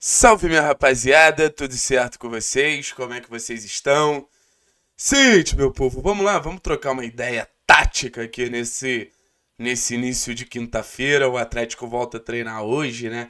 Salve minha rapaziada, tudo certo com vocês? Como é que vocês estão? Seguinte, meu povo, vamos lá, vamos trocar uma ideia tática aqui nesse, nesse início de quinta-feira. O Atlético volta a treinar hoje, né?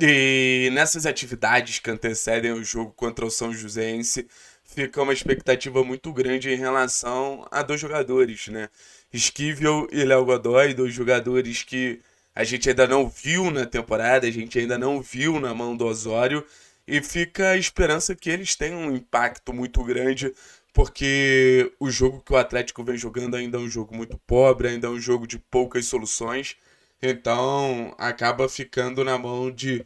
E nessas atividades que antecedem o jogo contra o São Joséense, fica uma expectativa muito grande em relação a dois jogadores, né? Esquivel e Léo Godoy, dois jogadores que a gente ainda não viu na temporada, a gente ainda não viu na mão do Osório. E fica a esperança que eles tenham um impacto muito grande, porque o jogo que o Atlético vem jogando ainda é um jogo muito pobre, ainda é um jogo de poucas soluções. Então acaba ficando na mão de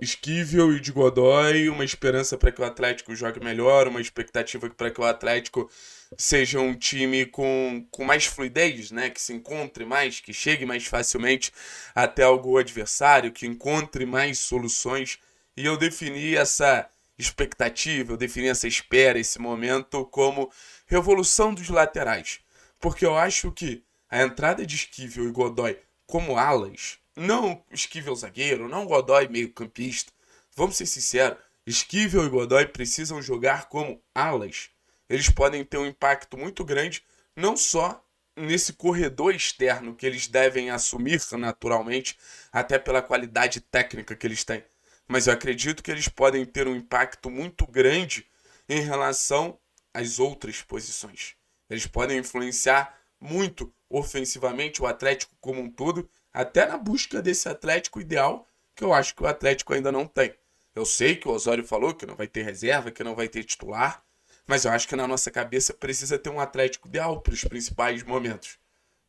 Esquivel e de Godoy, uma esperança para que o Atlético jogue melhor, uma expectativa para que o Atlético seja um time com, com mais fluidez, né? que se encontre mais, que chegue mais facilmente até algum adversário, que encontre mais soluções. E eu defini essa expectativa, eu defini essa espera, esse momento como revolução dos laterais. Porque eu acho que a entrada de Esquivel e Godoy como alas não Esquivel zagueiro, não Godoy meio campista. Vamos ser sinceros, Esquivel e Godoy precisam jogar como alas. Eles podem ter um impacto muito grande, não só nesse corredor externo que eles devem assumir naturalmente, até pela qualidade técnica que eles têm. Mas eu acredito que eles podem ter um impacto muito grande em relação às outras posições. Eles podem influenciar muito ofensivamente o Atlético como um todo até na busca desse Atlético ideal, que eu acho que o Atlético ainda não tem. Eu sei que o Osório falou que não vai ter reserva, que não vai ter titular, mas eu acho que na nossa cabeça precisa ter um Atlético ideal para os principais momentos.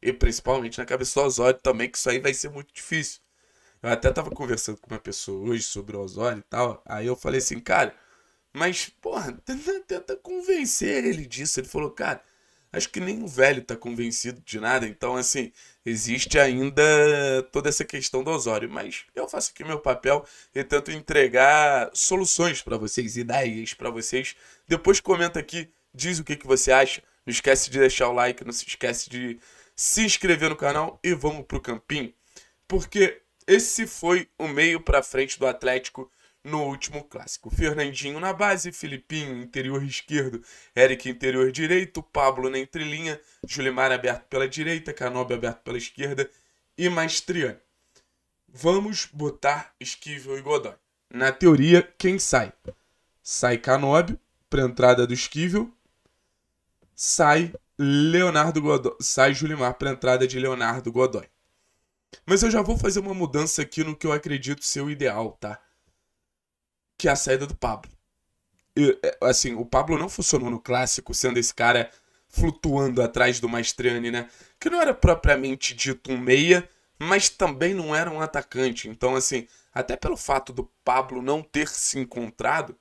E principalmente na cabeça do Osório também, que isso aí vai ser muito difícil. Eu até estava conversando com uma pessoa hoje sobre o Osório e tal, aí eu falei assim, cara, mas, porra, tenta, tenta convencer ele disso. Ele falou, cara, acho que nem o velho está convencido de nada. Então, assim, existe ainda toda essa questão do Osório. Mas eu faço aqui meu papel e tento entregar soluções para vocês, ideias para vocês. Depois comenta aqui, diz o que, que você acha. Não esquece de deixar o like, não se esquece de se inscrever no canal e vamos pro campinho. Porque esse foi o meio para frente do Atlético no último clássico. Fernandinho na base, Filipinho, interior esquerdo, Eric, interior direito, Pablo na entrelinha, Julimar aberto pela direita, Canobi aberto pela esquerda e Maestriani. Vamos botar Esquivel e Godoy. Na teoria, quem sai? Sai Canobi para entrada do Esquivel, sai Leonardo Godoy, sai Julimar para entrada de Leonardo Godoy. Mas eu já vou fazer uma mudança aqui no que eu acredito ser o ideal, tá? que é a saída do Pablo. É, assim, o Pablo não funcionou no clássico, sendo esse cara flutuando atrás do Mastriani, né? Que não era propriamente dito um meia, mas também não era um atacante. Então, assim, até pelo fato do Pablo não ter se encontrado,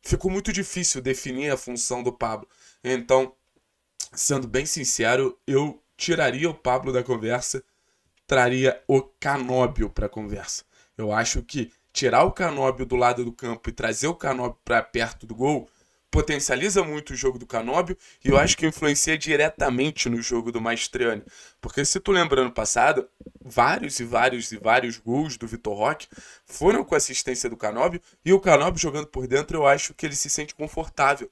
ficou muito difícil definir a função do Pablo. Então, sendo bem sincero, eu tiraria o Pablo da conversa, traria o Canóbio para a conversa. Eu acho que tirar o Canóbio do lado do campo e trazer o Canóbio para perto do gol potencializa muito o jogo do Canóbio e eu acho que influencia diretamente no jogo do Maestriani. Porque se tu lembra no passado, vários e vários e vários gols do Vitor Roque foram com assistência do Canóbio e o Canóbio jogando por dentro eu acho que ele se sente confortável.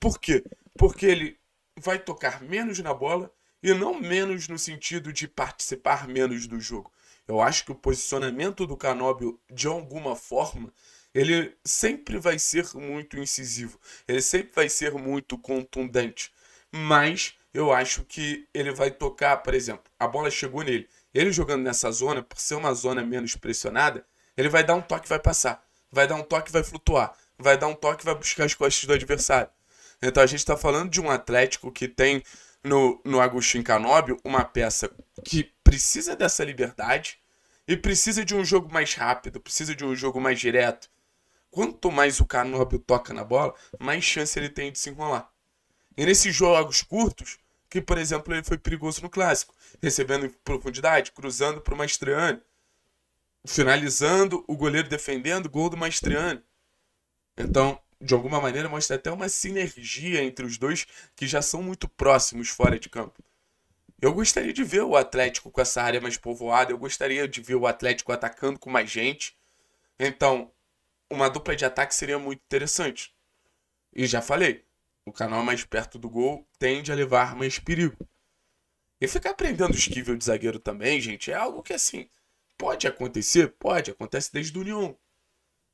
Por quê? Porque ele vai tocar menos na bola e não menos no sentido de participar menos do jogo. Eu acho que o posicionamento do Canóbio, de alguma forma, ele sempre vai ser muito incisivo, ele sempre vai ser muito contundente. Mas eu acho que ele vai tocar, por exemplo, a bola chegou nele. Ele jogando nessa zona, por ser uma zona menos pressionada, ele vai dar um toque e vai passar. Vai dar um toque e vai flutuar. Vai dar um toque e vai buscar as costas do adversário. Então a gente está falando de um Atlético que tem no, no Agostinho Canóbio uma peça que precisa dessa liberdade e precisa de um jogo mais rápido, precisa de um jogo mais direto. Quanto mais o Canóbio toca na bola, mais chance ele tem de se enrolar. E nesses jogos curtos, que por exemplo ele foi perigoso no clássico, recebendo em profundidade, cruzando para o Mastriani, finalizando, o goleiro defendendo, gol do Mastriani. Então, de alguma maneira, mostra até uma sinergia entre os dois que já são muito próximos fora de campo. Eu gostaria de ver o Atlético com essa área mais povoada, eu gostaria de ver o Atlético atacando com mais gente. Então, uma dupla de ataque seria muito interessante. E já falei, o canal mais perto do gol tende a levar mais perigo. E ficar aprendendo esquivel de zagueiro também, gente, é algo que assim pode acontecer, pode, acontece desde o União.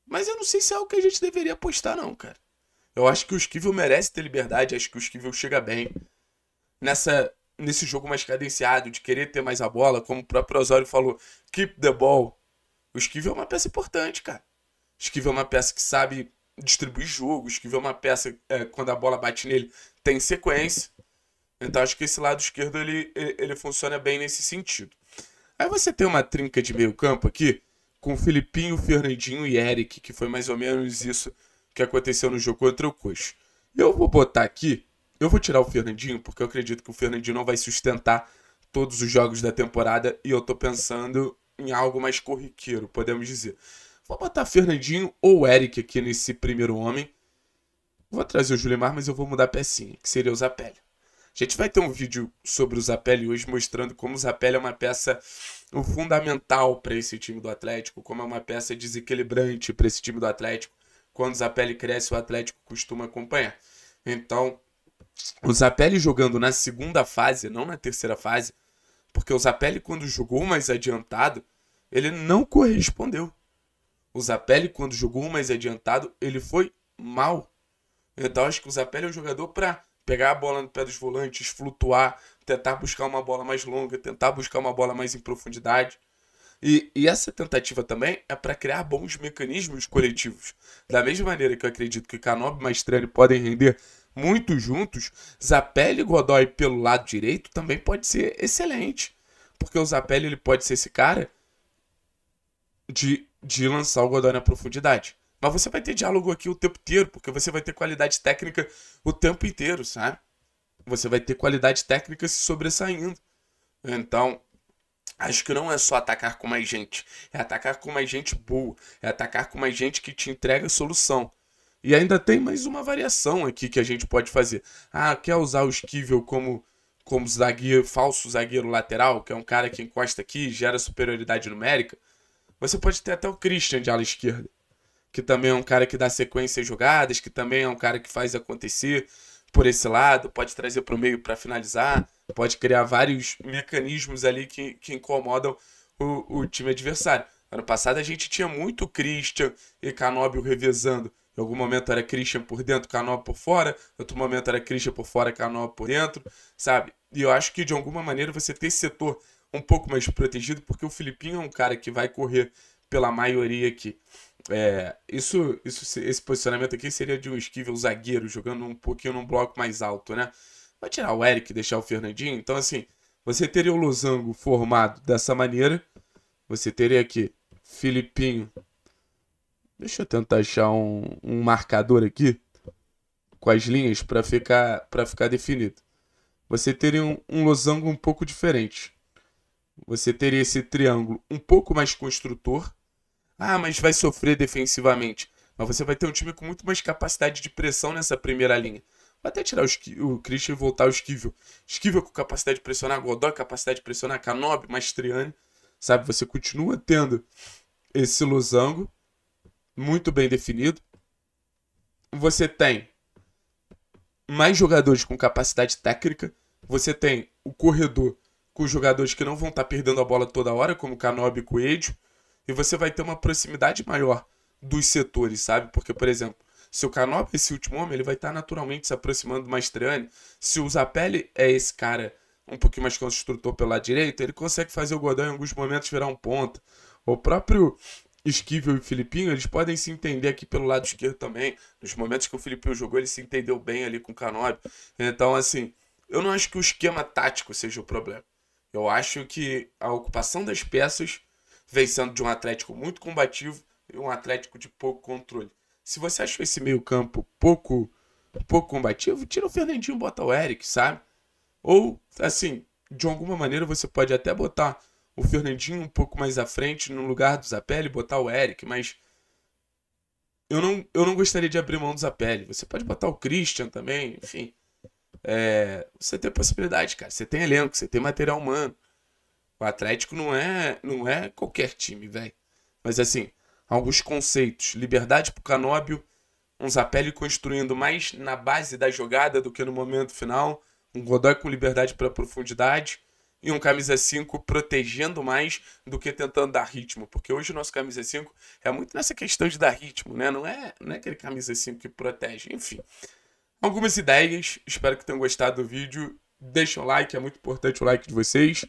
Mas eu não sei se é algo que a gente deveria apostar, não, cara. Eu acho que o Esquivel merece ter liberdade, acho que o Esquivel chega bem. Nessa, nesse jogo mais cadenciado, de querer ter mais a bola, como o próprio Osório falou, keep the ball. O Esquivel é uma peça importante, cara. O Esquivel é uma peça que sabe distribuir jogo, o Esquivel é uma peça é, quando a bola bate nele, tem sequência. Então acho que esse lado esquerdo ele, ele funciona bem nesse sentido. Aí você tem uma trinca de meio campo aqui, com Filipinho, Fernandinho e Eric, que foi mais ou menos isso que aconteceu no jogo contra o Coxa. Eu vou botar aqui, eu vou tirar o Fernandinho, porque eu acredito que o Fernandinho não vai sustentar todos os jogos da temporada e eu tô pensando em algo mais corriqueiro, podemos dizer. Vou botar Fernandinho ou Eric aqui nesse primeiro homem. Vou trazer o Julimar, mas eu vou mudar a pecinha, que seria o Zapelli gente vai ter um vídeo sobre o Zapelli hoje mostrando como o Zapelli é uma peça fundamental para esse time do Atlético, como é uma peça desequilibrante para esse time do Atlético. Quando o Zapelli cresce, o Atlético costuma acompanhar. Então, o Zapelli jogando na segunda fase, não na terceira fase, porque o Zapelli, quando jogou mais adiantado, ele não correspondeu. O Zapelli, quando jogou mais adiantado, ele foi mal. Então, acho que o Zapelli é um jogador para pegar a bola no pé dos volantes, flutuar, tentar buscar uma bola mais longa, tentar buscar uma bola mais em profundidade. E, e essa tentativa também é para criar bons mecanismos coletivos. Da mesma maneira que eu acredito que Canob e Mastrani podem render muito juntos, Zapelli e Godoy pelo lado direito também pode ser excelente. Porque o Zapelli ele pode ser esse cara de, de lançar o Godoy na profundidade. Mas você vai ter diálogo aqui o tempo inteiro, porque você vai ter qualidade técnica o tempo inteiro, sabe? Você vai ter qualidade técnica se sobressaindo. Então, acho que não é só atacar com mais gente. É atacar com mais gente boa. É atacar com mais gente que te entrega solução. E ainda tem mais uma variação aqui que a gente pode fazer. Ah, quer usar o Esquivel como como zagueiro, falso zagueiro lateral, que é um cara que encosta aqui, gera superioridade numérica. Você pode ter até o Christian de ala esquerda que também é um cara que dá sequência às jogadas, que também é um cara que faz acontecer por esse lado, pode trazer para o meio para finalizar, pode criar vários mecanismos ali que, que incomodam o, o time adversário. Ano passado a gente tinha muito Christian e Canóbio revezando. Em algum momento era Christian por dentro, Canóbio por fora. Em outro momento era Christian por fora, Canóbio por dentro, sabe? E eu acho que de alguma maneira você ter esse setor um pouco mais protegido, porque o Filipinho é um cara que vai correr pela maioria aqui. É, isso, isso, esse posicionamento aqui seria de um esquivel zagueiro, jogando um pouquinho num bloco mais alto, né? Vai tirar o Eric e deixar o Fernandinho. Então, assim, você teria o Losango formado dessa maneira. Você teria aqui Filipinho. Deixa eu tentar achar um, um marcador aqui com as linhas para ficar, ficar definido. Você teria um, um losango um pouco diferente. Você teria esse triângulo um pouco mais construtor ah, mas vai sofrer defensivamente. Mas você vai ter um time com muito mais capacidade de pressão nessa primeira linha. Vou até tirar o, o Christian e voltar o Esquivel. Esquivel com capacidade de pressionar, Godoy capacidade de pressionar, Canob, Mastriani. Sabe, você continua tendo esse losango muito bem definido. Você tem mais jogadores com capacidade técnica. Você tem o corredor com jogadores que não vão estar tá perdendo a bola toda hora, como Canob e Coelho. E você vai ter uma proximidade maior dos setores, sabe? Porque, por exemplo, se o Canopy é esse último homem, ele vai estar naturalmente se aproximando do Mastriani. Se o Zapelli é esse cara um pouquinho mais construtor pelo lado direito, ele consegue fazer o Godão em alguns momentos virar um ponta. O próprio Esquivel e o Filipinho, eles podem se entender aqui pelo lado esquerdo também. Nos momentos que o Filipinho jogou, ele se entendeu bem ali com o Canopy. Então, assim, eu não acho que o esquema tático seja o problema. Eu acho que a ocupação das peças vem sendo de um Atlético muito combativo e um Atlético de pouco controle. Se você achou esse meio-campo pouco pouco combativo, tira o Fernandinho e bota o Eric, sabe? Ou, assim, de alguma maneira você pode até botar o Fernandinho um pouco mais à frente, no lugar do Zapelli, botar o Eric, mas eu não, eu não gostaria de abrir mão do Zapelli. Você pode botar o Christian também, enfim. É, você tem possibilidade, cara. Você tem elenco, você tem material humano. O Atlético não é, não é qualquer time, velho. Mas assim, alguns conceitos. Liberdade pro Canóbio. Um Zapelli construindo mais na base da jogada do que no momento final. Um Godoy com liberdade para profundidade. E um camisa 5 protegendo mais do que tentando dar ritmo. Porque hoje o nosso camisa 5 é muito nessa questão de dar ritmo, né? Não é, não é aquele camisa 5 que protege. Enfim, algumas ideias. Espero que tenham gostado do vídeo. Deixa o like, é muito importante o like de vocês.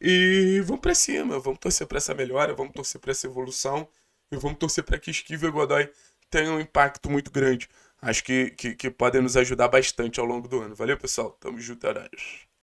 E vamos para cima, vamos torcer para essa melhora, vamos torcer para essa evolução e vamos torcer para que Esquiva e Godoy tenham um impacto muito grande. Acho que, que, que podem nos ajudar bastante ao longo do ano. Valeu, pessoal. Tamo junto, Araras. É